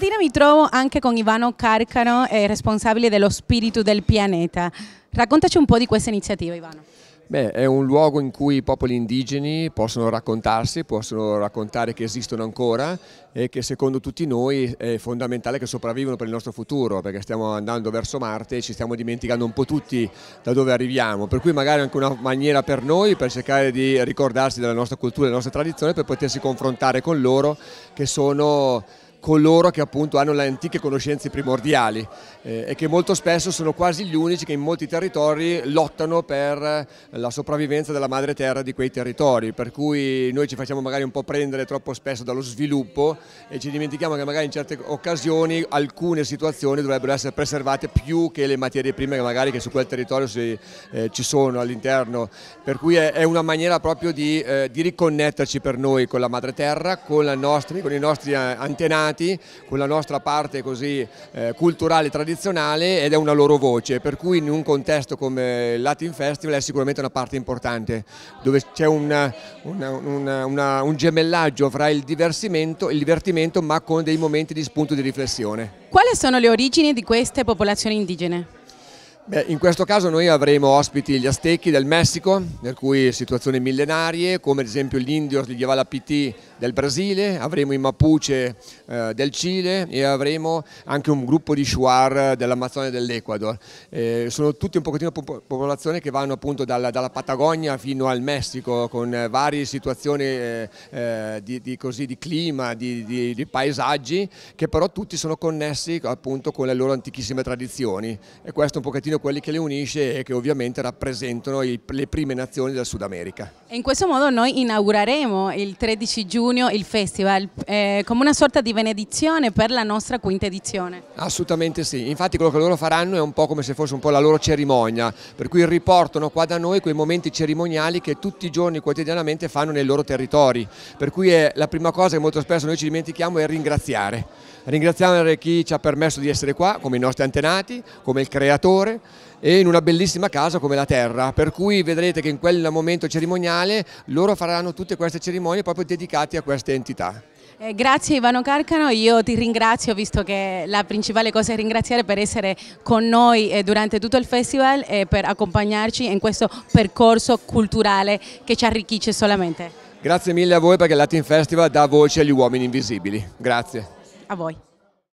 mattina mi trovo anche con Ivano Carcano, eh, responsabile dello Spirito del Pianeta. Raccontaci un po' di questa iniziativa Ivano. Beh, è un luogo in cui i popoli indigeni possono raccontarsi, possono raccontare che esistono ancora e che secondo tutti noi è fondamentale che sopravvivano per il nostro futuro, perché stiamo andando verso Marte e ci stiamo dimenticando un po' tutti da dove arriviamo, per cui magari anche una maniera per noi per cercare di ricordarsi della nostra cultura, della nostra tradizione, per potersi confrontare con loro che sono coloro che appunto hanno le antiche conoscenze primordiali eh, e che molto spesso sono quasi gli unici che in molti territori lottano per la sopravvivenza della madre terra di quei territori, per cui noi ci facciamo magari un po' prendere troppo spesso dallo sviluppo e ci dimentichiamo che magari in certe occasioni alcune situazioni dovrebbero essere preservate più che le materie prime che magari che su quel territorio si, eh, ci sono all'interno, per cui è, è, una maniera proprio di, eh, di riconnetterci per noi con la madre terra, con, nostri, con i nostri eh, antenati impegnati con la nostra parte così eh, culturale e tradizionale ed è una loro voce, per cui in un contesto come il Latin Festival è sicuramente una parte importante, dove c'è un, gemellaggio fra il divertimento, il divertimento ma con dei momenti di spunto di riflessione. Quali sono le origini di queste popolazioni indigene? Beh, in questo caso noi avremo ospiti gli Aztechi del Messico, per cui situazioni millenarie, come ad esempio gli Indios di Guavalapiti del Brasile, avremo i Mapuche eh, del Cile e avremo anche un gruppo di Shuar dell'Amazzonia dell'Ecuador. Eh, sono tutti un pochettino pop popolazioni che vanno appunto dalla, dalla, Patagonia fino al Messico con varie situazioni eh, eh di, di, così, di, clima, di, di, paesaggi che però tutti sono connessi appunto con le loro antichissime tradizioni e questo è un pochettino credo quelli che le unisce e che ovviamente rappresentano il, le prime nazioni del Sud America. E In questo modo noi inaugureremo il 13 giugno il festival eh, come una sorta di benedizione per la nostra quinta edizione. Assolutamente sì, infatti quello che loro faranno è un po' come se fosse un po' la loro cerimonia, per cui riportano qua da noi quei momenti cerimoniali che tutti i giorni quotidianamente fanno nei loro territori, per cui è la prima cosa che molto spesso noi ci dimentichiamo è ringraziare, ringraziare chi ci ha permesso di essere qua, come i nostri antenati, come il creatore, e in una bellissima casa come la terra, per cui vedrete che in quel momento cerimoniale loro faranno tutte queste cerimonie proprio dedicate a queste entità. Eh, grazie Ivano Carcano, io ti ringrazio visto che la principale cosa è ringraziare per essere con noi eh, durante tutto il festival e per accompagnarci in questo percorso culturale che ci arricchisce solamente. Grazie mille a voi perché il Latin Festival dà voce agli uomini invisibili. Grazie. A voi.